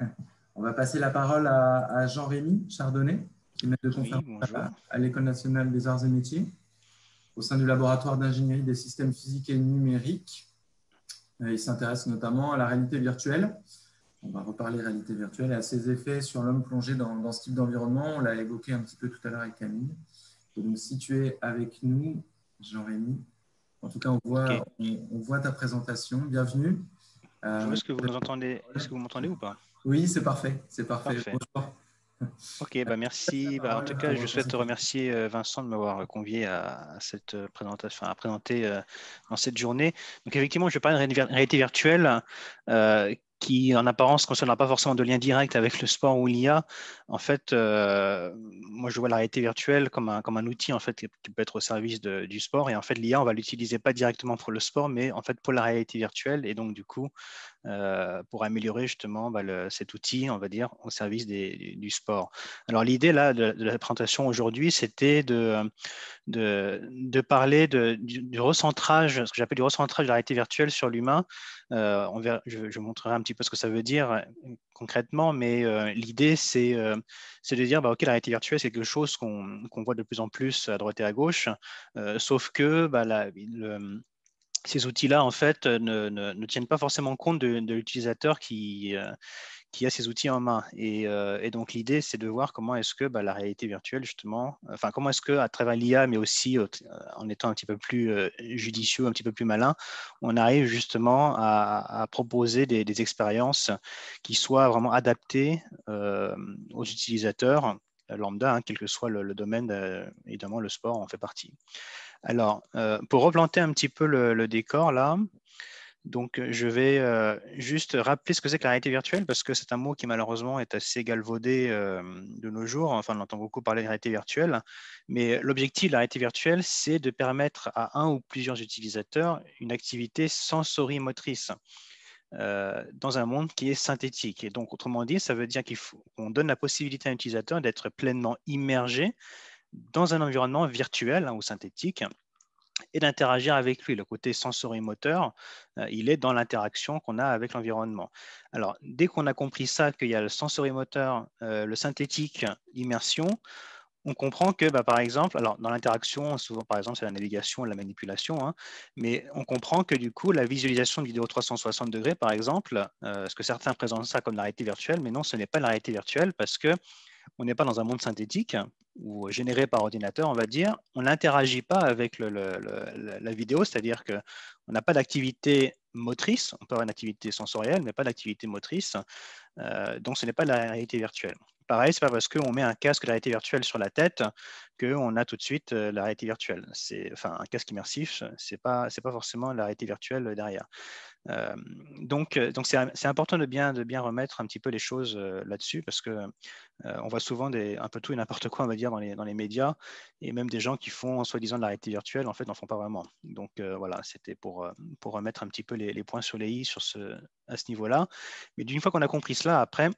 On va passer la parole à, Jean-Rémy Chardonnet, qui est maître de conférence à, l'École nationale des arts et métiers, au sein du laboratoire d'ingénierie des systèmes physiques et numériques. Euh, il s'intéresse notamment à la réalité virtuelle. On va reparler réalité virtuelle et à ses effets sur l'homme plongé dans, ce type d'environnement. On l'a évoqué un petit peu tout à l'heure avec Camille. donc, si tu es avec nous, Jean-Rémy, en tout cas, on voit, ta présentation. Bienvenue. Euh, Est-ce que vous m'entendez ou pas oui, c'est parfait. C'est parfait. Bonsoir. Ok, bah, merci. Bah, en tout cas, je souhaite remercier euh, Vincent de m'avoir euh, convié à cette euh, présentation, à présenter dans cette journée. Donc, effectivement, je parler de réalité virtuelle qui, en apparence, ne concernera pas forcément de lien direct avec le sport ou l'IA. En fait, moi, je vois la réalité virtuelle comme un, comme un outil en fait, qui peut être au service du sport. Et en fait, l'IA, on va l'utiliser pas directement pour le sport, mais en fait pour la réalité virtuelle. Et donc, du coup, euh, pour améliorer justement bah, cet outil, on va dire, au service du sport. Alors l'idée là de, la présentation aujourd'hui, c'était de, de, parler du, recentrage, ce que j'appelle du recentrage de la réalité virtuelle sur l'humain. Euh, on je, montrerai un petit peu ce que ça veut dire euh, concrètement, mais l'idée c'est de dire bah, ok la réalité virtuelle c'est quelque chose qu'on voit de plus en plus à droite et à gauche, sauf que bah, ces outils-là, en fait, euh, ne, tiennent pas forcément compte de, l'utilisateur qui, euh, qui a ces outils en main. Euh, et, donc, l'idée, c'est de voir comment est-ce que bah, la réalité virtuelle, justement, enfin, comment est-ce que, à travers l'IA, mais aussi en étant un petit peu plus judicieux, un petit peu plus malin, on arrive justement à, proposer des, des, expériences qui soient vraiment adaptées aux utilisateurs euh, lambda, hein, quel que soit le, domaine, euh, évidemment le sport en fait partie. Alors, euh, pour replanter un petit peu le, décor là, donc, je vais juste rappeler ce que c'est que la réalité virtuelle, parce que c'est un mot qui malheureusement est assez galvaudé de nos jours. Enfin, on entend beaucoup parler de réalité virtuelle. Mais l'objectif de la réalité virtuelle, c'est de permettre à un ou plusieurs utilisateurs une activité sensorimotrice. Euh, dans un monde qui est synthétique. Et donc, autrement dit, ça veut dire qu'on donne la possibilité à un utilisateur d'être pleinement immergé dans un environnement virtuel hein, ou synthétique et d'interagir avec lui. Le côté sensorimoteur, euh, il est dans l'interaction qu'on a avec l'environnement. Alors, dès qu'on a compris ça, qu'il y a le sensorimoteur, euh, le synthétique, l'immersion, on comprend que, bah, par exemple, alors dans l'interaction, souvent, par exemple, c'est la navigation, la manipulation, hein, mais on comprend que du coup, la visualisation de vidéo 360 degrés, par exemple, parce euh, ce que certains présentent ça comme la réalité virtuelle, mais non, ce n'est pas la réalité virtuelle parce que on n'est pas dans un monde synthétique ou généré par ordinateur, on va dire. On n'interagit pas avec la vidéo, c'est-à-dire que on n'a pas d'activité motrice. On peut avoir une activité sensorielle, mais pas d'activité motrice. Euh, donc, ce n'est pas la réalité virtuelle. Pareil, c'est pas parce qu'on met un casque de réalité virtuelle sur la tête qu'on a tout de suite euh, la réalité virtuelle. C'est, enfin, un casque immersif, c'est pas, c'est pas forcément la réalité virtuelle derrière. Euh, donc, euh, donc c'est, important de bien, de bien remettre un petit peu les choses là-dessus parce que on voit souvent des, un peu tout et n'importe quoi, on va dire, dans les, dans les médias et même des gens qui font soi-disant de la réalité virtuelle, en fait, n'en font pas vraiment. Donc, voilà, c'était pour, pour remettre un petit peu les, les points sur les i sur ce, à ce niveau-là. Mais d'une fois qu'on a compris cela, après,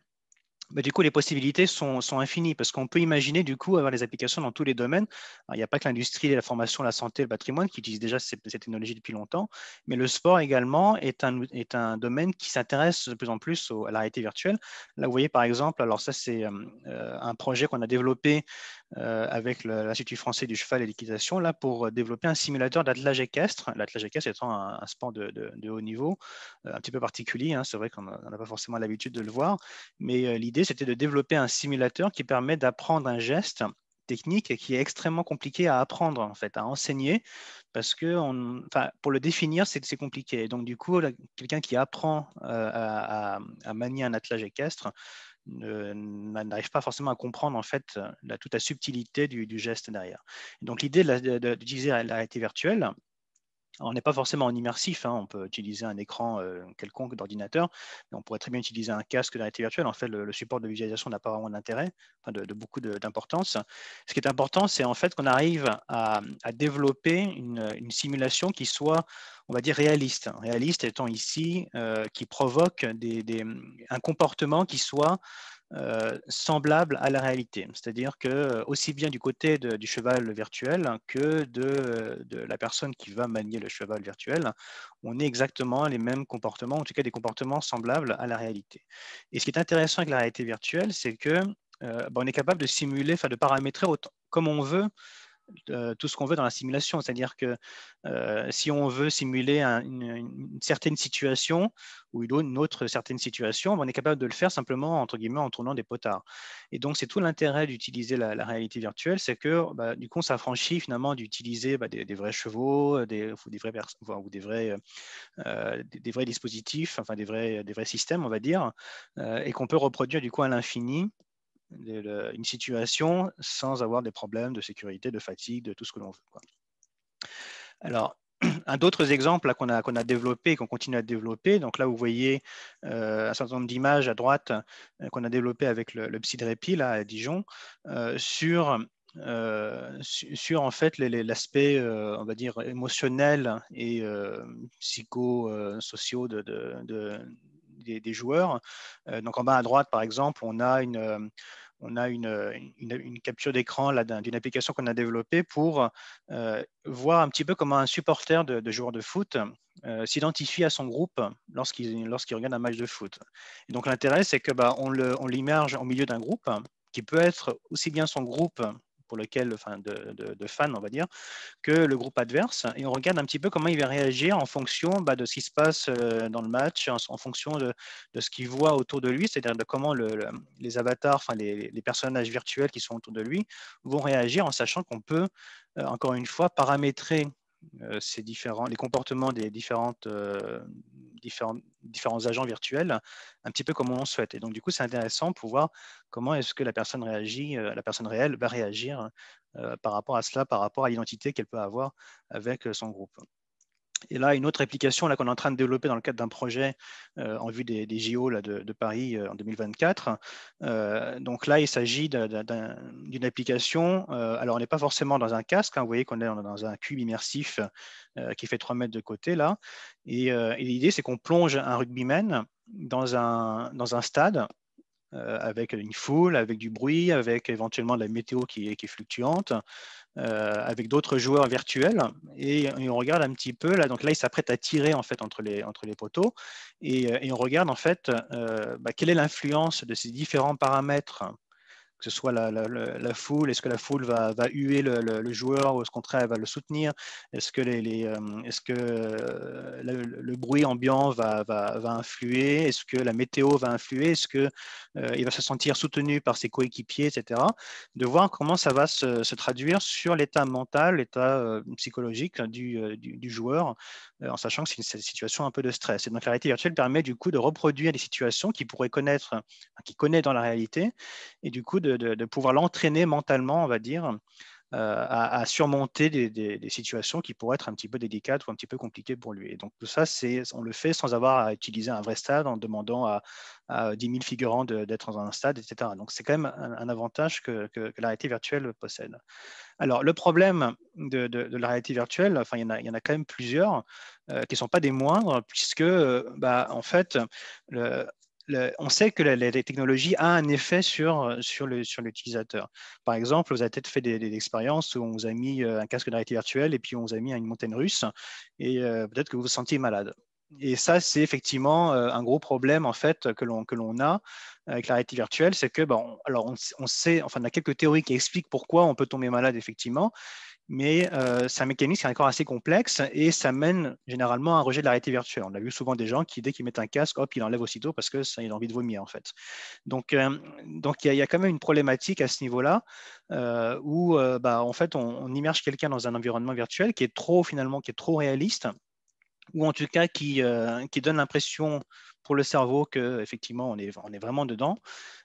bah, du coup, les possibilités sont, infinies parce qu'on peut imaginer du coup avoir des applications dans tous les domaines. il n'y a pas que l'industrie, la formation, la santé, le patrimoine qui utilisent déjà cette technologie technologies depuis longtemps, mais le sport également est un, domaine qui s'intéresse de plus en plus à la réalité virtuelle. Là, vous voyez par exemple, alors ça c'est euh, un projet qu'on a développé euh, avec l'Institut français du cheval et l'équitation là pour euh, développer un simulateur d'attelage équestre. L'attelage équestre étant un, un sport de, de, haut niveau, euh, un petit peu particulier, hein. c'est vrai qu'on n'a pas forcément l'habitude de le voir, mais l'idée c'était de développer un simulateur qui permet d'apprendre un geste technique qui est extrêmement compliqué à apprendre, en fait, à enseigner, parce que pour le définir, c'est compliqué. Donc, du coup, quelqu'un qui apprend à, à, manier un attelage équestre n'arrive pas forcément à comprendre en fait la, toute la subtilité du, geste derrière. donc l'idée d'utiliser la réalité virtuelle, on n'est pas forcément en immersif, hein, on peut utiliser un écran euh, quelconque d'ordinateur, mais on pourrait très bien utiliser un casque de réalité virtuelle. En fait, le, support de visualisation n'a pas vraiment d'intérêt, de, beaucoup d'importance. Ce qui est important, c'est en fait qu'on arrive à, développer une, simulation qui soit, on va dire, réaliste. Réaliste étant ici, euh, qui provoque un comportement qui soit euh, semblable à la réalité, c'est-à-dire que euh, aussi bien du côté du cheval virtuel que euh, de, la personne qui va manier le cheval virtuel, on a exactement les mêmes comportements, en tout cas des comportements semblables à la réalité. Et ce qui est intéressant avec la réalité virtuelle, c'est que ben, on est capable de simuler, de paramétrer autant, comme on veut euh, tout ce qu'on veut dans la simulation. C'est-à-dire que euh, si on veut simuler une, certaine situation ou une autre certaine situation, ben, on est capable de le faire simplement entre guillemets en tournant des potards. Et donc c'est tout l'intérêt d'utiliser la, réalité virtuelle, c'est que bah, du coup on s'affranchit finalement d'utiliser bah, des, vrais chevaux, des, ou des vrais ou euh, des vrais, dispositifs, enfin des vrais, des vrais systèmes on va dire, et qu'on peut reproduire du coup à l'infini une situation sans avoir des problèmes de sécurité, de fatigue, de tout ce que l'on veut. Alors, un d'autres exemples qu'on a, qu'on a développé, qu'on continue à développer, donc là vous voyez euh, un certain nombre d'images à droite euh, qu'on a développé avec le, le là, à Dijon euh, sur sur en fait l'aspect on va dire émotionnel et psycho psychosociaux de, des, des, joueurs. donc en bas à droite par exemple, on a une on a une, capture d'écran d'une application qu'on a développée pour euh, voir un petit peu comment un supporter de, de joueur de foot euh, s'identifie à son groupe lorsqu'il regarde un match de foot. Et donc l'intérêt, c'est que bah, on l'immerge on en milieu d'un groupe qui peut être aussi bien son groupe lequel, enfin, de, fans, on va dire, que le groupe adverse. Et on regarde un petit peu comment il va réagir en fonction bah, de ce qui se passe euh, dans le match, en, fonction de, ce qu'il voit autour de lui, c'est-à-dire de comment le, les avatars, enfin, les, personnages virtuels qui sont autour de lui vont réagir en sachant qu'on peut, euh, encore une fois, paramétrer euh, ces différents, les comportements des différentes, différentes différents agents virtuels, un petit peu comme on le souhaite. Et donc, du coup, c'est intéressant pour voir comment est-ce que la personne réagit, euh, la personne réelle va réagir euh, par rapport à cela, par rapport à l'identité qu'elle peut avoir avec euh, son groupe. Et là, une autre application là qu'on est en train de développer dans le cadre d'un projet euh, en vue des, JO de, Paris euh, en 2024. Euh, donc là, il s'agit d'une application. alors, on n'est pas forcément dans un casque. Hein, vous voyez qu'on est, dans un cube immersif qui fait 3 mètres de côté là. Et, l'idée, c'est qu'on plonge un rugbyman dans un, dans un stade euh, avec une foule, avec du bruit, avec éventuellement de la météo qui, est fluctuante, euh, avec d'autres joueurs virtuels. Et, on regarde un petit peu, là, donc là, ils s'apprêtent à tirer en fait entre les, entre les poteaux. Et, euh, on regarde en fait bah, quelle est l'influence de ces différents paramètres que ce soit la, foule, est-ce que la foule va, va huer le, joueur ou au contraire elle va le soutenir, est-ce que, les, euh, est-ce que euh, le, bruit ambiant va, va, va influer, est-ce que la météo va influer, est-ce qu'il euh, va se sentir soutenu par ses coéquipiers, etc. De voir comment ça va se, traduire sur l'état mental, l'état psychologique du, joueur, en sachant que c'est une, situation un peu de stress. Et donc la réalité virtuelle permet du coup de reproduire des situations qu'il pourrait connaître, qu'il connaît dans la réalité, et du coup de de, pouvoir l'entraîner mentalement, on va dire, euh, à, surmonter des, situations qui pourraient être un petit peu délicates ou un petit peu compliquées pour lui. Et donc tout ça, c'est, on le fait sans avoir à utiliser un vrai stade en demandant à, 10 000 figurants d'être dans un stade, etc. Donc c'est quand même un, avantage que, la réalité virtuelle possède. Alors le problème de, la réalité virtuelle, enfin il y en a, quand même plusieurs euh, qui ne sont pas des moindres, puisque euh, bah, en fait, le, on sait que la, technologie a un effet sur, euh, l'utilisateur. Par exemple, vous avez peut-être fait des, expériences où on vous a mis euh, un casque de réalité virtuelle et puis on vous a mis à une montagne russe et euh, peut-être que vous vous sentiez malade. Et ça, c'est effectivement un gros problème en fait que l'on a avec la réalité virtuelle, c'est que alors on, on, sait, enfin, on a quelques théories qui expliquent pourquoi on peut tomber malade effectivement, mais euh, c'est un mécanisme qui est encore assez complexe et ça mène généralement à un rejet de la réalité virtuelle. On a vu souvent des gens qui, dès qu'ils mettent un casque, hop, ils l'enlèvent aussitôt parce que ça, ont envie de vomir en fait. Donc, euh, il y, a, quand même une problématique à ce niveau-là euh, où, euh, bah, en fait, on, on immerge quelqu'un dans un environnement virtuel qui est trop finalement, qui est trop réaliste ou en tout cas qui, euh, qui donne l'impression pour le cerveau que effectivement on est, on est vraiment dedans.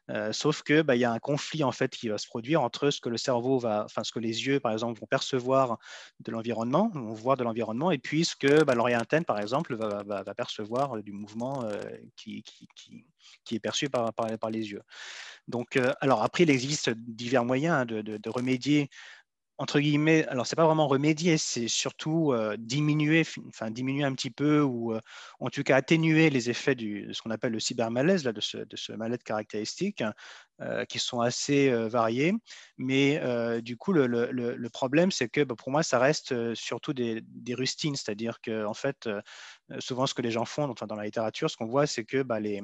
Euh, sauf que bah, il y a un conflit en fait qui va se produire entre ce que le cerveau va, enfin ce que les yeux par exemple vont percevoir de l'environnement, vont voir de l'environnement, et puis ce que bah, l'oreille interne par exemple va, va, percevoir du mouvement euh, qui, qui, qui, qui, est perçu par, par, les yeux. Donc alors après il existe divers moyens hein, de, de, de remédier entre guillemets, alors c'est pas vraiment remédier, c'est surtout euh, diminuer, enfin diminuer un petit peu ou euh, en tout cas atténuer les effets du, de ce qu'on appelle le cybermalaise, là, de ce, malaise caractéristique, euh, qui sont assez variés. Mais du coup, le, problème, c'est que bah, pour moi, ça reste surtout des, rustines, c'est-à-dire que en fait, souvent ce que les gens font, dans la littérature, ce qu'on voit, c'est que bah, les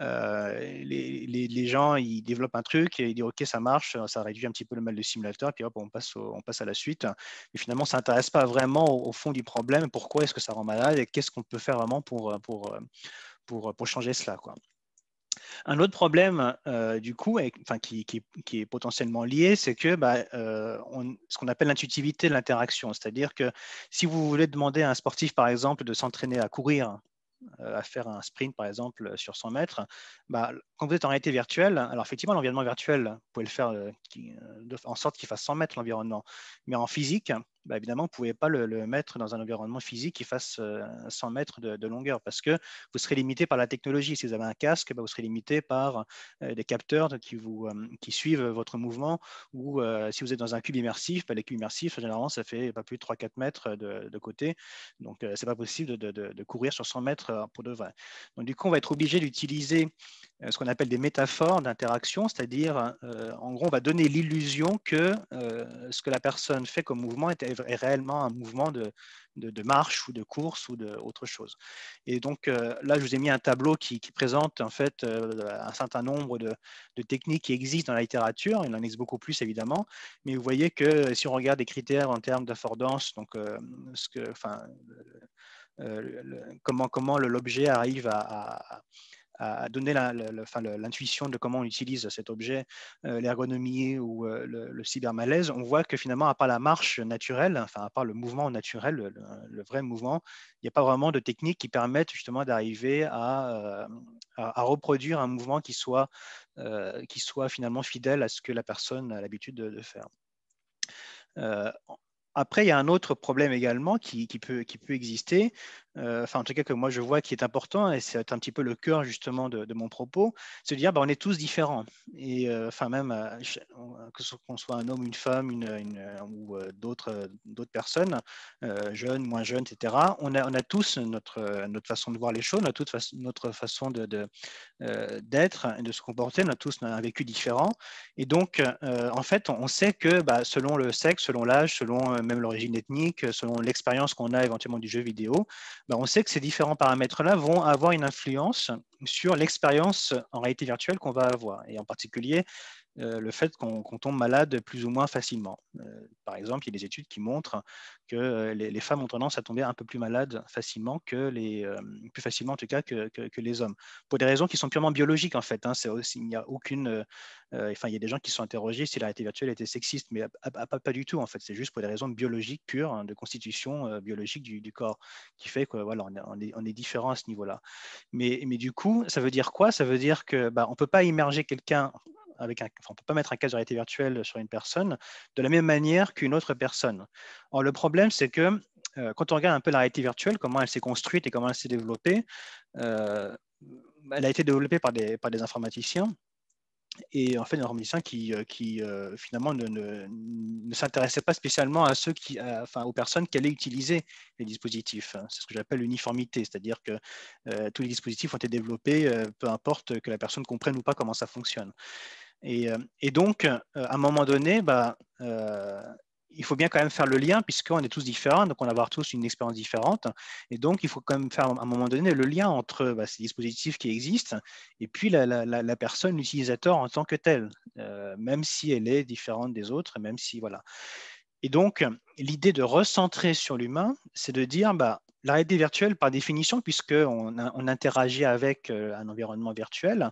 euh, les, gens, ils développent un truc et ils disent OK, ça marche, ça réduit un petit peu le mal de simulateur, puis hop, on passe, on passe à la suite. Mais finalement, ça n'intéresse pas vraiment au, fond du problème. Pourquoi est-ce que ça rend malade et qu'est-ce qu'on peut faire vraiment pour, pour, changer cela quoi. Un autre problème, euh, du coup, qui, est potentiellement lié, c'est que bah, euh, ce qu'on appelle l'intuitivité de l'interaction, c'est-à-dire que si vous voulez demander à un sportif, par exemple, de s'entraîner à courir euh, à faire un sprint, par exemple, euh, sur 100 mètres, bah, quand vous êtes en réalité virtuelle, alors effectivement, l'environnement virtuel, vous pouvez le faire euh, en sorte qu'il fasse 100 mètres l'environnement, mais en physique, bah, évidemment, vous ne pouvez pas le, mettre dans un environnement physique qui fasse 100 euh, mètres de, longueur parce que vous serez limité par la technologie. Si vous avez un casque, bah, vous serez limité par euh, des capteurs qui, vous, euh, qui suivent votre mouvement ou si vous êtes dans un cube immersif, bah, les cubes immersifs, généralement, ça fait pas plus de 3-4 mètres de, côté. Donc, ce n'est pas possible de, de, courir sur 100 mètres pour de vrai. Donc, du coup, on va être obligé d'utiliser euh, ce qu'on appelle des métaphores d'interaction, c'est-à-dire, euh, en gros, on va donner l'illusion que euh, ce que la personne fait comme mouvement est, réellement un mouvement de, de, marche ou de course ou d'autre chose. Et donc, là, je vous ai mis un tableau qui, présente, en fait, un certain nombre de, techniques qui existent dans la littérature. Il en existe beaucoup plus, évidemment. Mais vous voyez que si on regarde les critères en termes d'affordance, donc, ce que, enfin, comment, comment l'objet arrive à à, donner l'intuition de comment on utilise cet objet, euh, l'ergonomie ou euh, le, cybermalaise, on voit que finalement, à part la marche naturelle, enfin à part le mouvement naturel, le, vrai mouvement, il n'y a pas vraiment de technique qui permette justement d'arriver à, euh, reproduire un mouvement qui soit, qui soit finalement fidèle à ce que la personne a l'habitude de, faire. après, il y a un autre problème également qui, peut, qui peut, exister, euh, enfin en tout cas que moi je vois qui est important, et c'est un petit peu le cœur justement de, mon propos, c'est de dire bah, on est tous différents. Et euh, enfin même euh, que ce qu'on soit un homme, une femme, une, ou d'autres personnes, jeunes, moins jeunes, etc. On a, tous notre, notre façon de voir les choses, notre toute notre façon de, d'être et de se comporter, on a tous un vécu différent. Et donc en fait on sait que bah, selon le sexe, selon l'âge, selon même l'origine ethnique, selon l'expérience qu'on a éventuellement du jeu vidéo, bah, on sait que ces différents paramètres-là vont avoir une influence sur l'expérience en réalité virtuelle qu'on va avoir, et en particulier euh, le fait qu'on tombe malade plus ou moins facilement. Euh, par exemple, il y a des études qui montrent que euh, les, femmes ont tendance à tomber un peu plus malades facilement que les plus facilement en tout cas que, que, les hommes, pour des raisons qui sont purement biologiques en fait. Hein, aussi, il n'y a aucune, enfin il y a des gens qui sont interrogés si la réalité virtuelle était sexiste, mais pas, pas, du tout en fait. C'est juste pour des raisons biologiques pures, hein, de constitution biologique du, corps, qui fait que voilà on, est, on est différent à ce niveau-là. Mais, mais du coup ça veut dire quoi Ça veut dire que bah, on peut pas immerger quelqu'un avec un, on peut pas mettre un cas de réalité virtuelle sur une personne de la même manière qu'une autre personne. Or, le problème, c'est que euh, quand on regarde un peu la réalité virtuelle, comment elle s'est construite et comment elle s'est développée, euh, elle a été développée par des, par des informaticiens et en fait un romanicien qui, euh, qui euh, finalement ne, ne, s'intéressait pas spécialement à ceux qui, enfin, aux personnes qui allaient utiliser les dispositifs. Hein. C'est ce que j'appelle l'uniformité, c'est-à-dire que euh, tous les dispositifs ont été développés, peu importe que la personne comprenne ou pas comment ça fonctionne. Et, et donc, à un moment donné, bah, il faut bien quand même faire le lien, puisqu'on est tous différents, donc on va avoir tous une expérience différente. Et donc, il faut quand même faire à un moment donné le lien entre bah, ces dispositifs qui existent et puis la, personne, l'utilisateur en tant que tel, euh, même si elle est différente des autres, même si voilà. Et donc, l'idée de recentrer sur l'humain, c'est de dire, bah, la réalité virtuelle, par définition, puisqu'on on interagit avec euh, un environnement virtuel,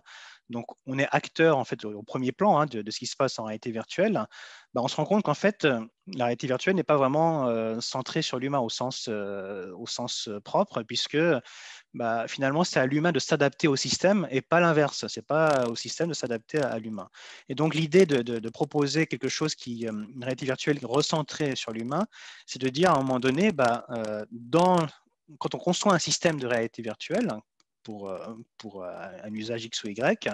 donc on est acteur en fait au premier plan hein, de, ce qui se passe en réalité virtuelle, bah, on se rend compte qu'en fait, la réalité virtuelle n'est pas vraiment centrée sur l'humain au, sens, au sens propre, puisque bah, finalement, c'est à l'humain de s'adapter au système et pas l'inverse. C'est pas au système de s'adapter à, l'humain. Et donc, l'idée de, proposer quelque chose qui, est une réalité virtuelle recentrée sur l'humain, c'est de dire à un moment donné, bah, dans, quand on conçoit un système de réalité virtuelle, pour, pour un usage X ou Y,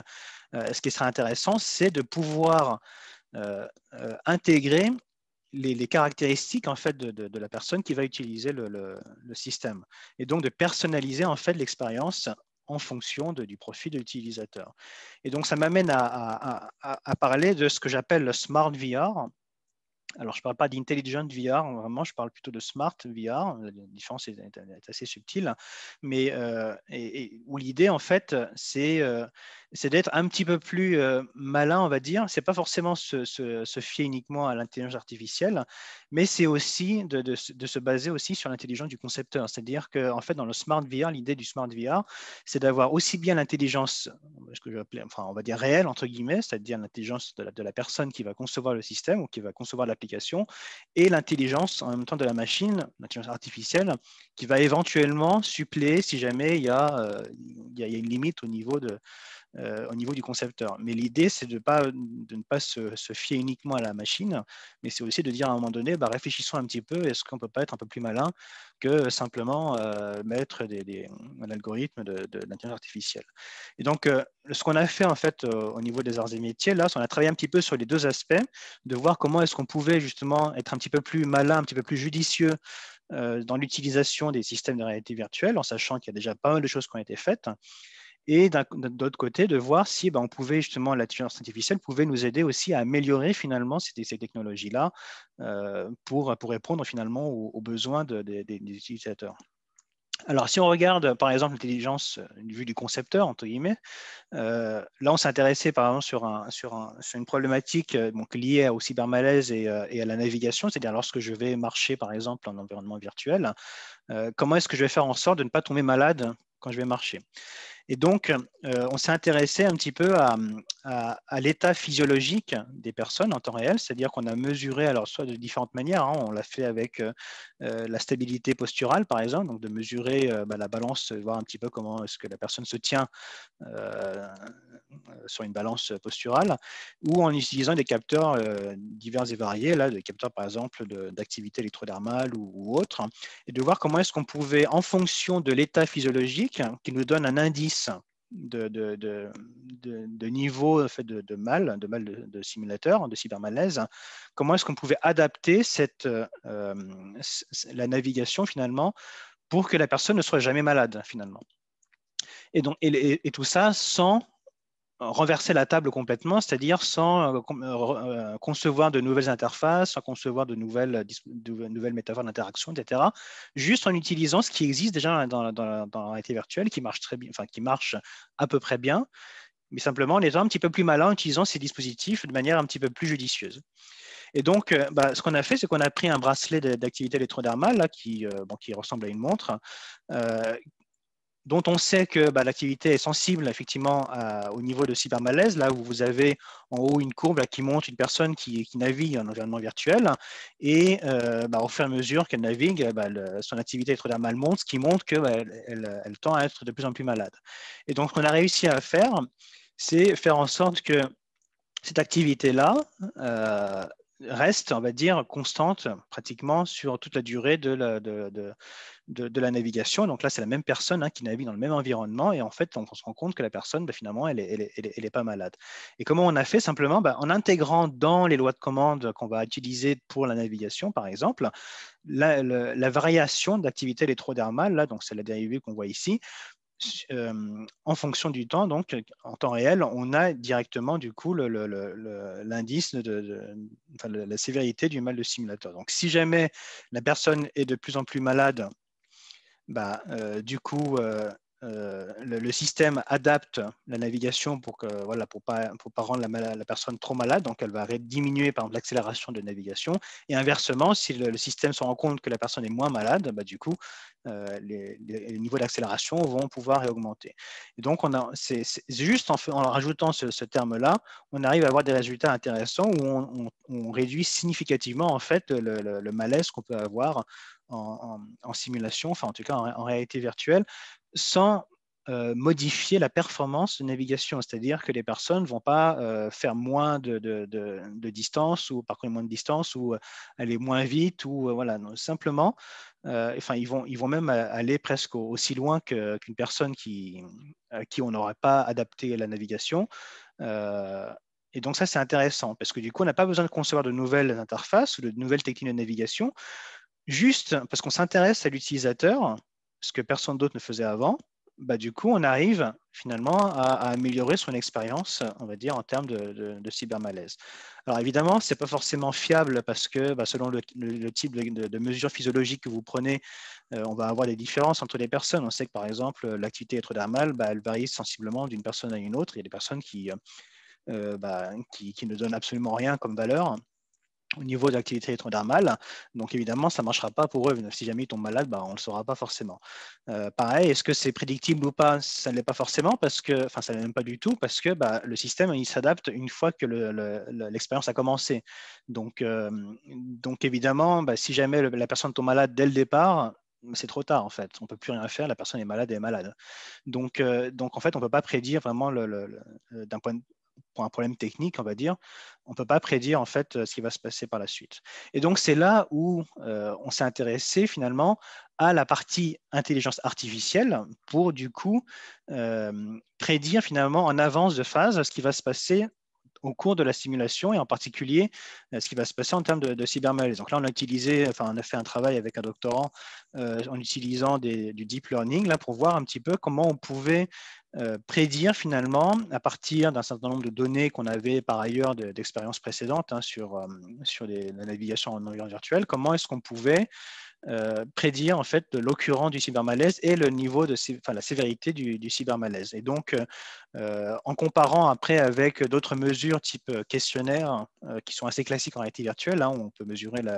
euh, ce qui serait intéressant, c'est de pouvoir euh, intégrer les, caractéristiques en fait de, la personne qui va utiliser le, système et donc de personnaliser en fait l'expérience en fonction du profil de l'utilisateur. Et donc ça m'amène à, parler de ce que j'appelle le smart VR. Alors je ne parle pas d'intelligent VR, vraiment je parle plutôt de smart VR. La différence est, assez subtile, mais euh, et, où l'idée en fait c'est euh, c'est d'être un petit peu plus euh, malin, on va dire. C'est pas forcément se, fier uniquement à l'intelligence artificielle, mais c'est aussi de, se baser aussi sur l'intelligence du concepteur. C'est-à-dire que en fait, dans le smart VR, l'idée du smart VR, c'est d'avoir aussi bien l'intelligence, ce que je vais appeler, enfin, on va dire réelle entre guillemets, c'est-à-dire l'intelligence de la, personne qui va concevoir le système ou qui va concevoir l'application, et l'intelligence en même temps de la machine, l'intelligence artificielle, qui va éventuellement suppléer si jamais il euh, il y a, il y a une limite au niveau de euh, au niveau du concepteur. Mais l'idée, c'est de, ne pas se, fier uniquement à la machine, mais c'est aussi de dire à un moment donné, bah, réfléchissons un petit peu, est-ce qu'on ne peut pas être un peu plus malin que simplement euh, mettre des, des, un algorithme de, de, artificielle. Et donc, euh, ce qu'on a fait en fait au niveau des arts et métiers, là, on a travaillé un petit peu sur les deux aspects, de voir comment est-ce qu'on pouvait justement être un petit peu plus malin, un petit peu plus judicieux dans l'utilisation des systèmes de réalité virtuelle, en sachant qu'il y a déjà pas mal de choses qui ont été faites et d'un d'autre côté de voir si ben, on pouvait justement l'intelligence artificielle pouvait nous aider aussi à améliorer finalement ces, technologies-là euh, pour, répondre finalement aux, besoins des, utilisateurs. Alors, si on regarde, par exemple, l'intelligence euh, vue du concepteur, entre guillemets, euh, là, on s'intéressait, par exemple, sur, une problématique donc, liée au cybermalaise et, et à la navigation, c'est-à-dire lorsque je vais marcher, par exemple, en environnement virtuel, comment est-ce que je vais faire en sorte de ne pas tomber malade quand je vais marcher et donc, euh, on s'est intéressé un petit peu à, l'état physiologique des personnes en temps réel, c'est-à-dire qu'on a mesuré, alors soit de différentes manières, hein, on l'a fait avec euh, euh, la stabilité posturale, par exemple, donc de mesurer bah, la balance, voir un petit peu comment est-ce que la personne se tient sur une balance posturale, ou en utilisant des capteurs divers et variés, là, des capteurs par exemple d'activité électrodermale ou, ou autre, et de voir comment est-ce qu'on pouvait, en fonction de l'état physiologique, qui nous donne un indice de, de, niveau fait, de, mal, de mal de, simulateur, de cybermalaise, comment est-ce qu'on pouvait adapter cette, euh, la navigation finalement pour que la personne ne soit jamais malade finalement. Et, donc, et tout ça sans renverser la table complètement, c'est-à-dire sans euh, euh, euh, concevoir de nouvelles interfaces, sans concevoir de nouvelles, de nouvelles métaphores d'interaction, etc. Juste en utilisant ce qui existe déjà dans, dans, la réalité virtuelle, qui marche très bien, enfin qui marche à peu près bien, mais simplement en étant un petit peu plus malin en utilisant ces dispositifs de manière un petit peu plus judicieuse. Et donc, bah, ce qu'on a fait, c'est qu'on a pris un bracelet d'activité électrodermale là, qui, bon, qui ressemble à une montre, euh, dont on sait que bah, l'activité est sensible effectivement au niveau de cybermalaise, là où vous avez en haut une courbe qui monte une personne qui, navigue en environnement virtuel, et euh, bah, au fur et à mesure qu'elle navigue, bah, le, son activité mal monte, ce qui montre qu'elle bah, elle, tend à être de plus en plus malade. Et donc, ce qu'on a réussi à faire, c'est faire en sorte que cette activité-là, euh, reste, on va dire, constante pratiquement sur toute la durée de la, de, la navigation. Donc là, c'est la même personne hein, qui navigue dans le même environnement et en fait, on, se rend compte que la personne, bah, finalement, elle n'est est, pas malade. Et comment on a fait Simplement, bah, en intégrant dans les lois de commande qu'on va utiliser pour la navigation, par exemple, la, la variation d'activité électrodermale, là, donc c'est la dérivée qu'on voit ici, euh, en fonction du temps, donc en temps réel, on a directement du coup l'indice de, la sévérité du mal de simulateur. Donc si jamais la personne est de plus en plus malade, bah, euh, du coup, euh, euh, le, système adapte la navigation pour que voilà pour pas pour pas rendre la, la personne trop malade donc elle va diminuer par exemple l'accélération de navigation et inversement si le, système se rend compte que la personne est moins malade bah, du coup euh, les, niveaux d'accélération vont pouvoir augmenter et donc on a c'est juste en, en rajoutant ce, terme là on arrive à avoir des résultats intéressants où on, réduit significativement en fait le, le malaise qu'on peut avoir en, simulation, enfin en tout cas en, réalité virtuelle, sans euh, modifier la performance de navigation, c'est-à-dire que les personnes ne vont pas euh, faire moins de, distance ou parcourir moins de distance ou aller moins vite ou euh, voilà, simplement, enfin ils vont, ils vont même aller presque aussi loin qu'une personne qui, à qui on n'aurait pas adapté la navigation. et donc ça c'est intéressant parce que du coup on n'a pas besoin de concevoir de nouvelles interfaces ou de nouvelles techniques de navigation juste parce qu'on s'intéresse à l'utilisateur, ce que personne d'autre ne faisait avant, bah, du coup, on arrive finalement à, améliorer son expérience, on va dire, en termes de, cybermalaise. Alors évidemment, ce n'est pas forcément fiable parce que bah, selon le, type de, mesures physiologiques que vous prenez, euh, on va avoir des différences entre les personnes. On sait que par exemple, l'activité électrodermale, bah, elle varie sensiblement d'une personne à une autre. Il y a des personnes qui, euh, euh, bah, qui ne donnent absolument rien comme valeur au niveau de l'activité électrodermale. Donc évidemment, ça ne marchera pas pour eux. Si jamais ils tombent malades, bah, on ne le saura pas forcément. Euh, pareil, est-ce que c'est prédictible ou pas Ça ne l'est pas forcément, parce que, enfin ça ne l'est même pas du tout, parce que bah, le système, il s'adapte une fois que l'expérience a commencé. Donc, euh, donc évidemment, bah, si jamais la personne tombe malade dès le départ, c'est trop tard en fait. On ne peut plus rien faire, la personne est malade et est malade. Donc, euh, donc en fait, on ne peut pas prédire vraiment d'un point de, pour un problème technique, on va dire, on ne peut pas prédire en fait euh, ce qui va se passer par la suite. Et donc c'est là où euh, on s'est intéressé finalement à la partie intelligence artificielle pour du coup euh, prédire finalement en avance de phase ce qui va se passer au cours de la simulation et en particulier ce qui va se passer en termes de, de Donc là, on a utilisé, enfin, on a fait un travail avec un doctorant en utilisant du deep learning là pour voir un petit peu comment on pouvait euh, prédire finalement, à partir d'un certain nombre de données qu'on avait par ailleurs d'expériences précédentes hein, sur, euh, sur la navigation en environnement virtuel, comment est-ce qu'on pouvait euh, prédire en fait l'occurrence du cybermalaise et le niveau de la sévérité du, du cybermalaise. Et donc, en comparant après avec d'autres mesures type questionnaire qui sont assez classiques en réalité virtuelle, hein, où on peut mesurer la,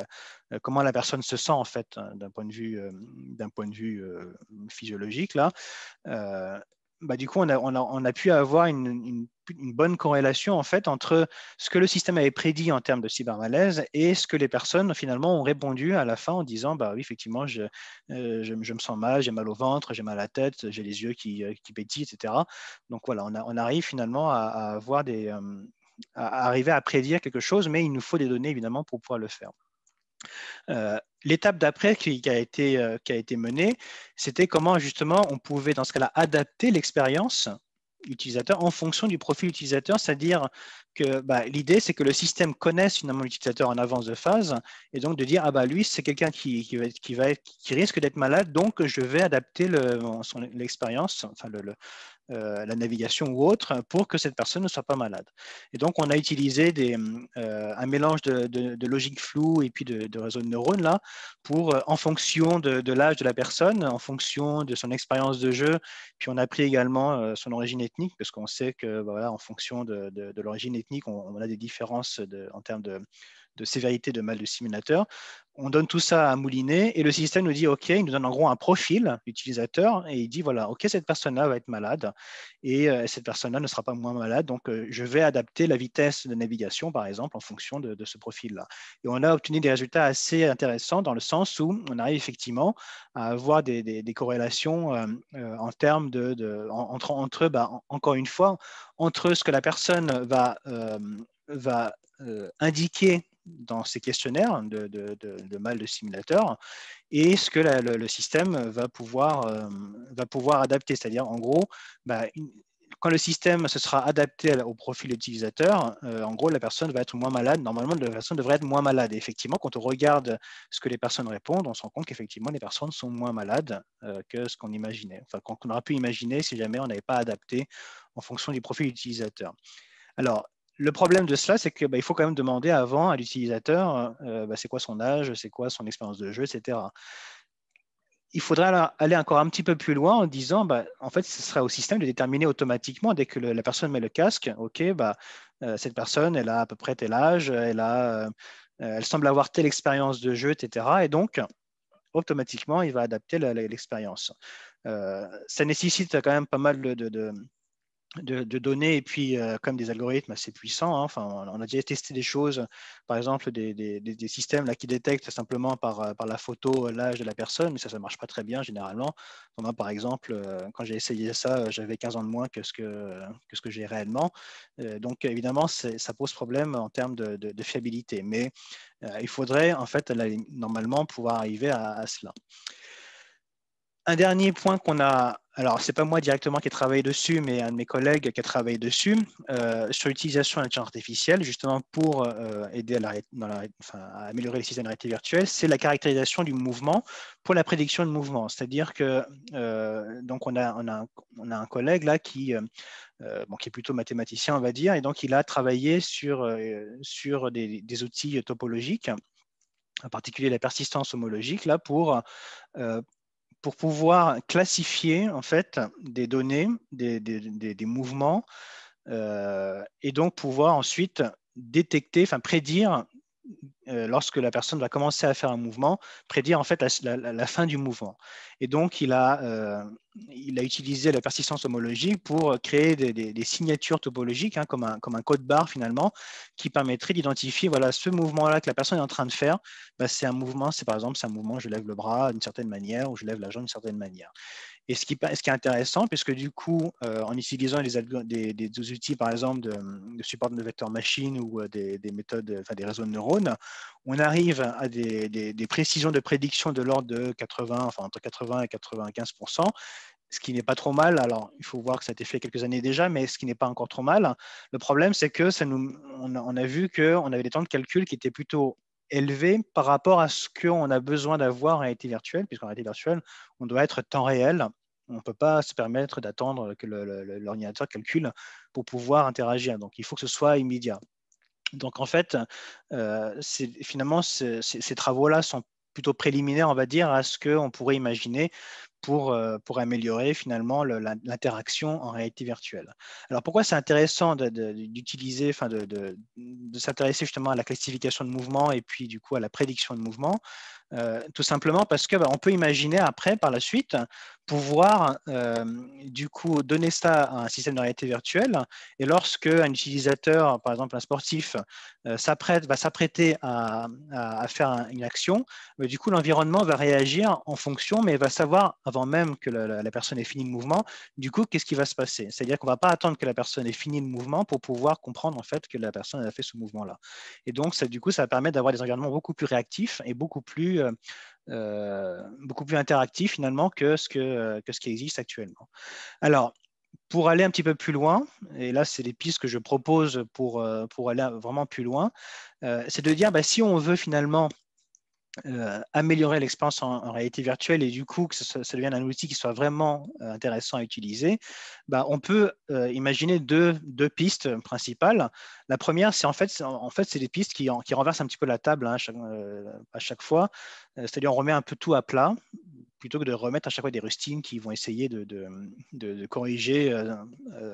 comment la personne se sent en fait hein, d'un point de vue d'un point de vue physiologique là. Bah, du coup, on a, pu avoir une, bonne corrélation en fait entre ce que le système avait prédit en termes de cybermalaise et ce que les personnes finalement ont répondu à la fin en disant bah oui effectivement je, euh, me sens mal, j'ai mal au ventre, j'ai mal à la tête, j'ai les yeux qui, euh, pétillent, etc. Donc voilà, on, arrive finalement à, des, euh, à arriver à prédire quelque chose, mais il nous faut des données évidemment pour pouvoir le faire. Euh, l'étape d'après euh, qui, a été, menée, c'était comment justement on pouvait dans ce cas-là adapter l'expérience utilisateur en fonction du profil utilisateur, c'est-à-dire que bah, l'idée c'est que le système connaisse finalement l'utilisateur en avance de phase et donc de dire ah bah lui c'est quelqu'un qui, va, qui, risque d'être malade donc je vais adapter l'expérience, euh, la navigation ou autre, pour que cette personne ne soit pas malade. Et donc, on a utilisé euh, un mélange de, logique floue et puis de, de, réseau de neurones, là, pour, euh, en fonction de, l'âge de la personne, en fonction de son expérience de jeu, puis on a pris également son origine ethnique, parce qu'on sait que, bah, voilà, en fonction de, l'origine ethnique, on, a des différences en termes de de sévérité de mal de simulateur. On donne tout ça à Moulinet et le système nous dit OK, il nous donne en gros un profil utilisateur et il dit voilà, OK, cette personne-là va être malade et euh, cette personne-là ne sera pas moins malade. Donc, euh, je vais adapter la vitesse de navigation, par exemple, en fonction de, ce profil-là. Et on a obtenu des résultats assez intéressants dans le sens où on arrive effectivement à avoir des, corrélations euh, en termes de, entre, entre bah, encore une fois, entre ce que la personne va indiquer dans ces questionnaires de, de, de, mal de simulateur et ce que le, système va pouvoir, euh, va pouvoir adapter. C'est-à-dire, en gros, bah, quand le système se sera adapté au profil utilisateur, euh, en gros, la personne va être moins malade. Normalement, la personne devrait être moins malade. effectivement, quand on regarde ce que les personnes répondent, on se rend compte qu'effectivement, les personnes sont moins malades euh, que ce qu'on imaginait, enfin, qu'on aurait pu imaginer si jamais on n'avait pas adapté en fonction du profil utilisateur. Alors, le problème de cela, c'est qu'il bah, faut quand même demander avant à l'utilisateur euh, bah, c'est quoi son âge, c'est quoi son expérience de jeu, etc. Il faudrait aller encore un petit peu plus loin en disant bah, en fait, ce serait au système de déterminer automatiquement dès que la personne met le casque ok, bah, euh, cette personne, elle a à peu près tel âge, elle, euh, elle semble avoir telle expérience de jeu, etc. Et donc, automatiquement, il va adapter l'expérience. ça nécessite quand même pas mal de, de, données et puis euh, comme des algorithmes assez puissants. Hein, enfin, on a déjà testé des choses, par exemple des, des, systèmes là qui détectent simplement par, euh, par la photo euh, l'âge de la personne, mais ça ça marche pas très bien généralement. Moi par exemple, quand j'ai essayé ça, j'avais 15 ans de moins que ce que, que, ce que j'ai réellement. donc évidemment, ça pose problème en termes de, de, fiabilité, mais il faudrait en fait normalement pouvoir arriver à cela un dernier point qu'on a, alors c'est pas moi directement qui ai travaillé dessus, mais un de mes collègues qui a travaillé dessus, euh, sur l'utilisation de l'intelligence artificielle, justement pour euh, aider à, améliorer les systèmes de réalité virtuelle, c'est la caractérisation du mouvement pour la prédiction de mouvement. C'est-à-dire que, euh, donc on a, on, a, un collègue là qui, qui est plutôt mathématicien, on va dire, et donc il a travaillé sur, sur des, outils topologiques en particulier la persistance homologique, là, pour, pour pouvoir classifier en fait des données, des, mouvements, euh, et donc pouvoir ensuite détecter, enfin prédire euh, lorsque la personne va commencer à faire un mouvement, prédire en fait la, fin du mouvement. Et donc, euh, il a, utilisé la persistance homologique pour créer des, signatures topologiques, hein, comme, un, code barre finalement, qui permettrait d'identifier, voilà, ce mouvement-là que la personne est en train de faire, bah, c'est un mouvement, c'est par exemple, c'est un mouvement, je lève le bras d'une certaine manière ou je lève la jambe d'une certaine manière. Et ce qui, est intéressant, puisque du coup, euh, en utilisant des, outils, par exemple, de, support de vecteurs machines ou euh, des, méthodes, enfin, des réseaux de neurones, on arrive à des, précisions de prédiction de l'ordre de 80, enfin, entre 80 et 95 ce qui n'est pas trop mal. Alors, il faut voir que ça a été fait quelques années déjà, mais ce qui n'est pas encore trop mal. Le problème, c'est que ça nous, on on a vu qu'on avait des temps de calcul qui étaient plutôt élevé par rapport à ce qu'on a besoin d'avoir en réalité virtuelle, puisqu'en réalité virtuelle, on doit être temps réel. On ne peut pas se permettre d'attendre que l'ordinateur calcule pour pouvoir interagir. Donc, il faut que ce soit immédiat. Donc, en fait, euh, finalement, ces travaux-là sont plutôt préliminaires, on va dire, à ce qu'on pourrait imaginer pour, euh, pour améliorer finalement l'interaction en réalité virtuelle. Alors pourquoi c'est intéressant d'utiliser, enfin de, de, s'intéresser justement à la classification de mouvement et puis du coup à la prédiction de mouvement euh, tout simplement parce que bah, on peut imaginer après, par la suite, pouvoir euh, du coup donner ça à un système de réalité virtuelle. Et lorsque un utilisateur, par exemple un sportif, s'apprête, va s'apprêter à, à, à, faire une action, bah, du coup l'environnement va réagir en fonction, mais va savoir avant même que la, personne ait fini le mouvement. Du coup, qu'est-ce qui va se passer C'est-à-dire qu'on ne va pas attendre que la personne ait fini le mouvement pour pouvoir comprendre en fait que la personne a fait ce mouvement-là. Et donc, ça, du coup, ça permet d'avoir des environnements beaucoup plus réactifs et beaucoup plus euh, euh beaucoup plus interactifs finalement que ce, que, euh, que, ce qui existe actuellement. Alors, pour aller un petit peu plus loin, et là c'est des pistes que je propose pour, euh, pour aller vraiment plus loin, c'est de dire bah, si on veut finalement euh, améliorer l'expérience en, réalité virtuelle et du coup que ça, devienne un outil qui soit vraiment euh, intéressant à utiliser, bah, on peut euh, imaginer deux, pistes principales. La première, c'est en fait, en fait, c'est des pistes qui, renversent un petit peu la table hein, à chaque fois, c'est-à-dire on remet un peu tout à plat plutôt que de remettre à chaque fois des rustines qui vont essayer de, corriger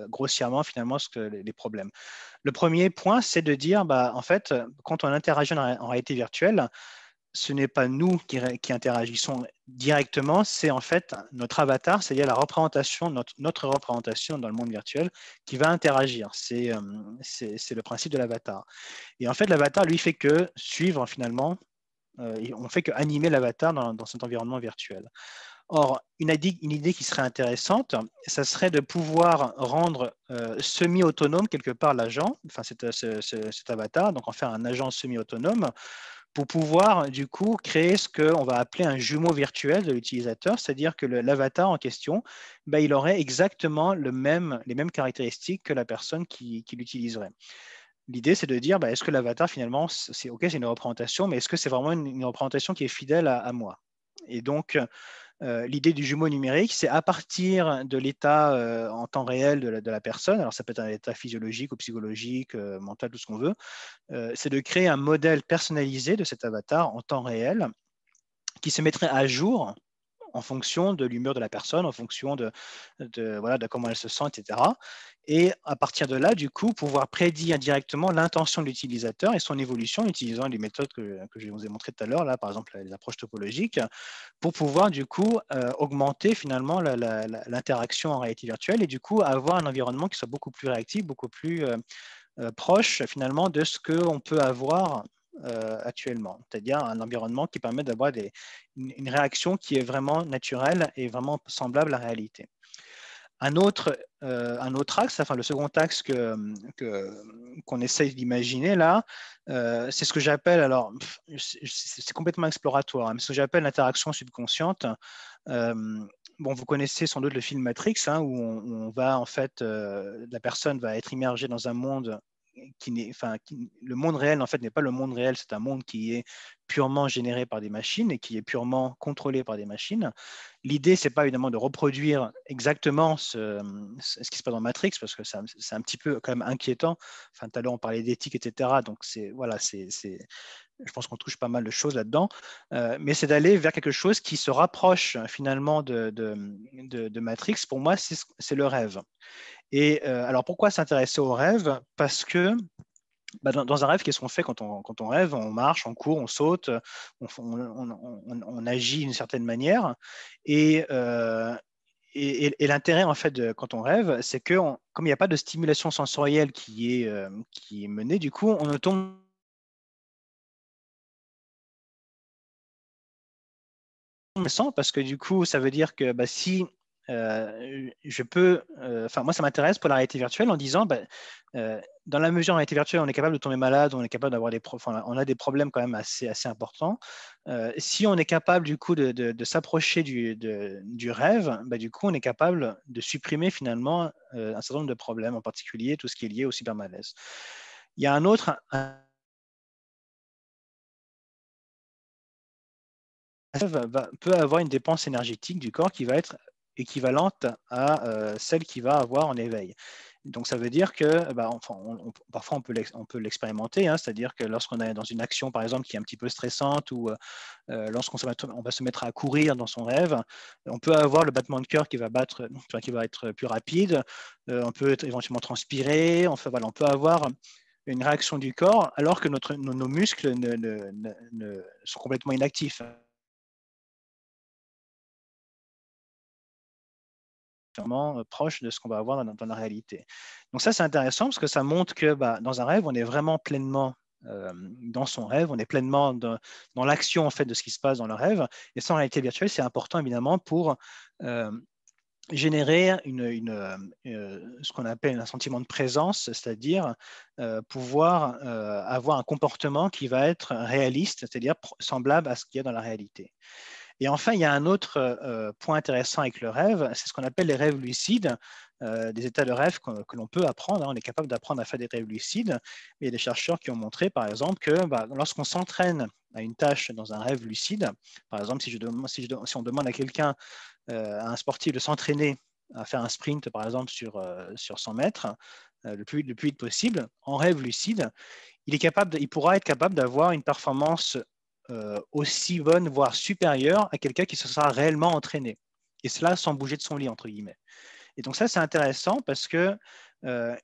grossièrement finalement les problèmes. Le premier point, c'est de dire, bah, en fait, quand on interagit en réalité virtuelle, ce n'est pas nous qui, interagissons directement, c'est en fait notre avatar, c'est-à-dire la représentation, notre, représentation dans le monde virtuel qui va interagir. Euh, c'est le principe de l'avatar. Et en fait, l'avatar, lui, fait que suivre finalement, on euh, on fait que animer l'avatar dans, cet environnement virtuel. Or, une, idée qui serait intéressante, ça serait de pouvoir rendre euh, semi-autonome quelque part l'agent, enfin cet, cet, avatar, donc en faire un agent semi-autonome, pour pouvoir du coup créer ce qu'on va appeler un jumeau virtuel de l'utilisateur, c'est-à-dire que l'avatar en question, bah, il aurait exactement les mêmes caractéristiques que la personne qui, l'utiliserait. L'idée, c'est de dire, bah, est-ce que l'avatar, finalement, c'est OK, c'est une représentation, mais est-ce que c'est vraiment une, représentation qui est fidèle à, moi Et donc, euh, l'idée du jumeau numérique, c'est à partir de l'état euh, en temps réel de la, personne, alors ça peut être un état physiologique ou psychologique, euh, mental, tout ce qu'on veut, c'est de créer un modèle personnalisé de cet avatar en temps réel qui se mettrait à jour en fonction de l'humeur de la personne, en fonction de, voilà, comment elle se sent, etc. Et à partir de là, du coup, pouvoir prédire directement l'intention de l'utilisateur et son évolution en utilisant les méthodes que, je vous ai montrées tout à l'heure, par exemple, les approches topologiques, pour pouvoir, du coup, euh, augmenter finalement l'interaction en réalité virtuelle et, du coup, avoir un environnement qui soit beaucoup plus réactif, beaucoup plus euh, euh, proche, finalement, de ce qu'on peut avoir euh, actuellement, c'est-à-dire un environnement qui permet d'avoir une, une, réaction qui est vraiment naturelle et vraiment semblable à la réalité. Un autre, euh, un autre axe, enfin le second axe qu'on que, qu'on essaye d'imaginer là, euh, c'est ce que j'appelle, alors c'est complètement exploratoire, hein, mais ce que j'appelle l'interaction subconsciente. Bon, vous connaissez sans doute le film Matrix, hein, où, on, va en fait, la personne va être immergée dans un monde qui n'est, enfin, le monde réel en fait n'est pas le monde réel, c'est un monde qui est purement généré par des machines et qui est purement contrôlé par des machines. L'idée, c'est pas évidemment de reproduire exactement ce, ce qui se passe dans Matrix, parce que c'est un petit peu quand même inquiétant. Enfin, tout à l'heure, on parlait d'éthique, etc. Donc, c'est voilà, c'est, je pense qu'on touche pas mal de choses là-dedans, euh, mais c'est d'aller vers quelque chose qui se rapproche euh, finalement de, de, Matrix. Pour moi, c'est le rêve. Et euh, alors pourquoi s'intéresser au rêve Parce que bah, dans, un rêve, qu'est-ce qu'on fait quand on, quand on, rêve On marche, on court, on saute, on, agit d'une certaine manière. Et, et, l'intérêt en fait quand on rêve, c'est que comme il n'y a pas de stimulation sensorielle qui est, qui menée, du coup, on ne tombe parce que du coup, ça veut dire que bah, si euh, je peux, euh, enfin moi ça m'intéresse pour la réalité virtuelle en disant, bah, euh, dans la mesure en réalité virtuelle, on est capable de tomber malade, on est capable d'avoir des, on a des problèmes quand même assez assez importants. si on est capable du coup de, de, s'approcher du, du rêve, bah, du coup on est capable de supprimer finalement un certain nombre de problèmes, en particulier tout ce qui est lié au malaise. Il y a un autre peut avoir une dépense énergétique du corps qui va être équivalente à euh, celle qu'il va avoir en éveil. Donc ça veut dire que bah, parfois on peut l'expérimenter, hein. c'est-à-dire que lorsqu'on est dans une action par exemple qui est un petit peu stressante ou euh, euh, lorsqu'on on va se mettre à courir dans son rêve, on peut avoir le battement de cœur qui va battre, qui va être plus rapide, on peut être éventuellement transpirer, enfin, voilà, on peut avoir une réaction du corps alors que notre, nos, muscles ne, sont complètement inactifs. Euh, proche de ce qu'on va avoir dans, la réalité. Donc ça, c'est intéressant parce que ça montre que bah, dans un rêve, on est vraiment pleinement euh, dans son rêve, on est pleinement dans l'action en fait de ce qui se passe dans le rêve. Et ça, en réalité virtuelle, c'est important évidemment pour euh, générer ce qu'on appelle un sentiment de présence, c'est-à-dire pouvoir avoir un comportement qui va être réaliste, c'est-à-dire semblable à ce qu'il y a dans la réalité. Et enfin, il y a un autre euh, point intéressant avec le rêve, c'est ce qu'on appelle les rêves lucides, euh, des états de rêve que, l'on peut apprendre. Hein. On est capable d'apprendre à faire des rêves lucides. il y a des chercheurs qui ont montré, par exemple, que bah, lorsqu'on s'entraîne à une tâche dans un rêve lucide, par exemple, si, je on demande à quelqu'un, euh, à un sportif, de s'entraîner à faire un sprint, par exemple, sur, sur 100 mètres, le plus, plus vite possible, en rêve lucide, il, est capable, il pourra être capable d'avoir une performance euh, aussi bonne, voire supérieure à quelqu'un qui se sera réellement entraîné. Et cela sans bouger de son lit, entre guillemets. Et donc ça, c'est intéressant parce que... Euh,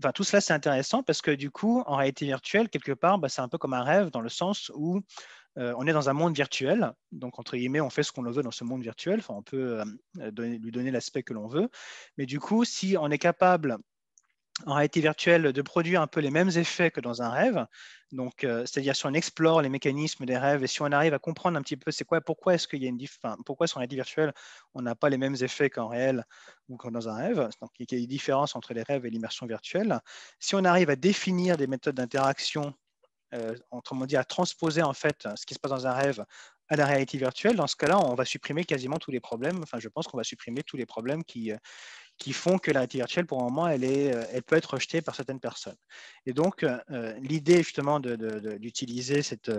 enfin, tout cela, c'est intéressant parce que du coup, en réalité virtuelle, quelque part, bah, c'est un peu comme un rêve dans le sens où euh, on est dans un monde virtuel. Donc, entre guillemets, on fait ce qu'on veut dans ce monde virtuel. Enfin, on peut lui donner l'aspect que l'on veut. Mais du coup, si on est capable en réalité virtuelle de produire un peu les mêmes effets que dans un rêve. Donc, euh, c'est-à-dire si on explore les mécanismes des rêves et si on arrive à comprendre un petit peu c'est quoi, pourquoi est-ce qu'il y a une pourquoi sur réalité virtuelle on n'a pas les mêmes effets qu'en réel ou qu'en dans un rêve. Donc, il y a des différences entre les rêves et l'immersion virtuelle. Si on arrive à définir des méthodes d'interaction, euh, autrement dit à transposer en fait ce qui se passe dans un rêve à la réalité virtuelle, dans ce cas-là, on va supprimer quasiment tous les problèmes. Enfin, je pense qu'on va supprimer tous les problèmes qui, euh, qui font que la virtuelle, pour un moment, elle, est, euh, elle peut être rejetée par certaines personnes. Et donc, euh, euh, l'idée justement d'utiliser cette,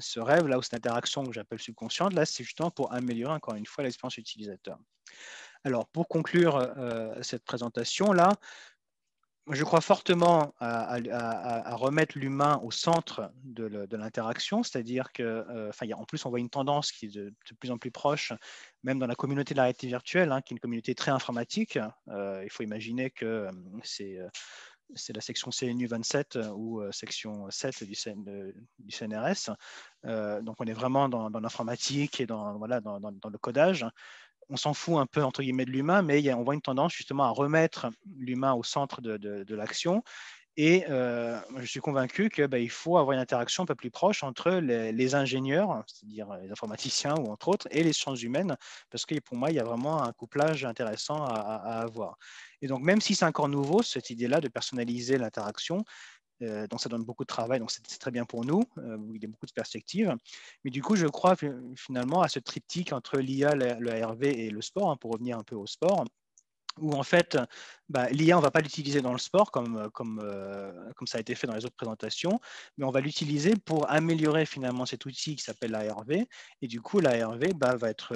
ce rêve-là ou cette interaction que j'appelle subconsciente, là, c'est justement pour améliorer encore une fois l'expérience utilisateur. Alors, pour conclure cette présentation-là, je crois fortement à, remettre l'humain au centre de, l'interaction, c'est-à-dire que, euh, en plus, on voit une tendance qui est de, plus en plus proche, même dans la communauté de la réalité virtuelle, hein, qui est une communauté très informatique. Euh, il faut imaginer que euh, c'est la section CNU 27 ou section 7 du, du CNRS. donc, on est vraiment dans, l'informatique et voilà, dans, dans, le codage on s'en fout un peu entre guillemets de l'humain, mais on voit une tendance justement à remettre l'humain au centre de, l'action. Et euh, je suis convaincu qu'il bah, faut avoir une interaction un peu plus proche entre les, ingénieurs, c'est-à-dire les informaticiens ou entre autres, et les sciences humaines, parce que pour moi, il y a vraiment un couplage intéressant à, à avoir. Et donc, même si c'est encore nouveau, cette idée-là de personnaliser l'interaction, euh, donc ça donne beaucoup de travail, donc c'est très bien pour nous, euh, il y a beaucoup de perspectives. Mais du coup, je crois finalement à ce triptyque entre l'IA, le RV et le sport, hein, pour revenir un peu au sport où en fait, bah, l'IA, on ne va pas l'utiliser dans le sport euh, comme, ça a été fait dans les autres présentations, mais on va l'utiliser pour améliorer finalement cet outil qui s'appelle l'ARV. Et du coup, l'ARV bah, va être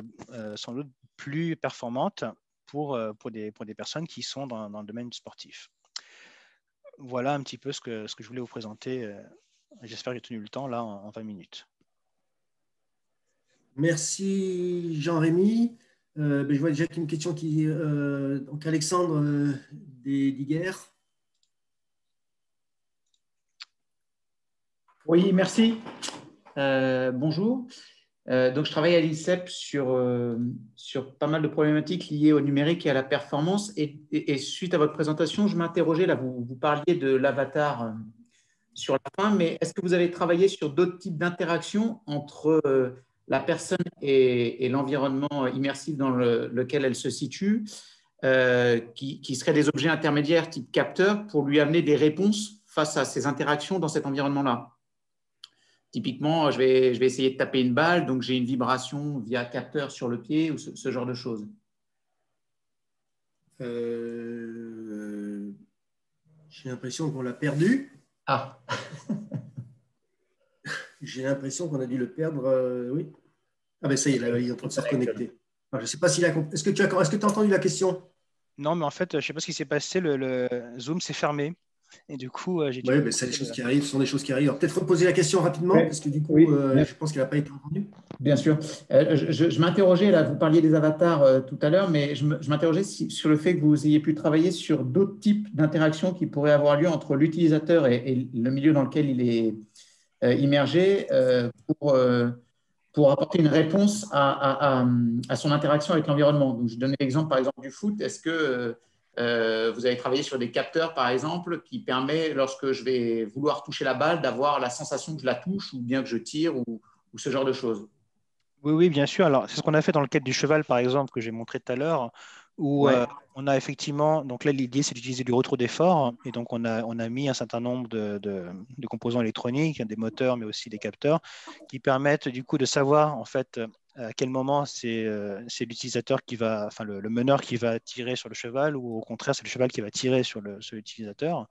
sans doute plus performante pour, des, personnes qui sont dans le domaine sportif voilà un petit peu ce que, ce que je voulais vous présenter. Euh, j'espère que j'ai tenu le temps là en, 20 minutes. Merci Jean-Rémy. Euh, ben, je vois déjà une question qui. Euh, donc Alexandre Diguerre. Oui, merci. bonjour. Euh, donc, je travaille à l'INSEP euh, sur, pas mal de problématiques liées au numérique et à la performance. Et, suite à votre présentation, je m'interrogeais, là, vous, parliez de l'avatar euh, sur la fin, mais est-ce que vous avez travaillé sur d'autres types d'interactions entre la personne et, l'environnement immersif dans lequel elle se situe, qui seraient des objets intermédiaires type capteur pour lui amener des réponses face à ces interactions dans cet environnement-là Typiquement, je vais, essayer de taper une balle, donc j'ai une vibration via capteur sur le pied ou ce, genre de choses. Euh, j'ai l'impression qu'on l'a perdu. Ah. j'ai l'impression qu'on a dû le perdre. Euh, oui. Ah ben ça y est, là, il est en train de se reconnecter. Je je sais pas s'il a Est-ce que tu as, entendu la question Non, mais en fait, je ne sais pas ce qui s'est passé. le Zoom s'est fermé. Et du coup, euh, Oui, mais bah, c'est des choses euh, qui arrivent, ce sont des choses qui arrivent. Peut-être reposer la question rapidement, parce que du coup, euh, je pense qu'elle n'a pas été entendue. Bien sûr. je, m'interrogeais, là, vous parliez des avatars tout à l'heure, mais je m'interrogeais sur le fait que vous ayez pu travailler sur d'autres types d'interactions qui pourraient avoir lieu entre l'utilisateur et, le milieu dans lequel il est immergé pour pour apporter une réponse à, à, à son interaction avec l'environnement. Je donnais l'exemple, par exemple, du foot. Est-ce que euh, vous avez travaillé sur des capteurs, par exemple, qui permet, lorsque je vais vouloir toucher la balle, d'avoir la sensation que je la touche ou bien que je tire ou, ce genre de choses. Oui, oui, bien sûr. Alors, c'est ce qu'on a fait dans le cadre du cheval, par exemple, que j'ai montré tout à l'heure, où euh, on a effectivement, donc là, l'idée, c'est d'utiliser du retour d'effort. Et donc, on a, on a mis un certain nombre de, de, composants électroniques, des moteurs, mais aussi des capteurs, qui permettent, du coup, de savoir, en fait, à quel moment euh, c'est l'utilisateur qui va, enfin le, meneur qui va tirer sur le cheval ou au contraire c'est le cheval qui va tirer sur l'utilisateur.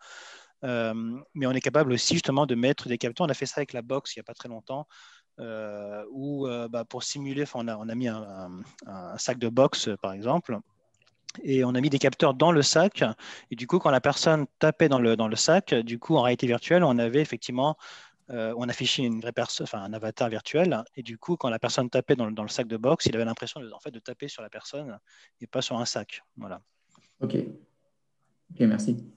Euh, mais on est capable aussi justement de mettre des capteurs. On a fait ça avec la box il n'y a pas très longtemps, euh, où bah, pour simuler, on a, on a mis un, un, sac de boxe par exemple, et on a mis des capteurs dans le sac. Et du coup, quand la personne tapait dans le, dans le sac, du coup, en réalité virtuelle, on avait effectivement euh, on affichait une un avatar virtuel, et du coup, quand la personne tapait dans le, sac de boxe, il avait l'impression de, fait, de taper sur la personne et pas sur un sac. Voilà. Ok. Ok, merci.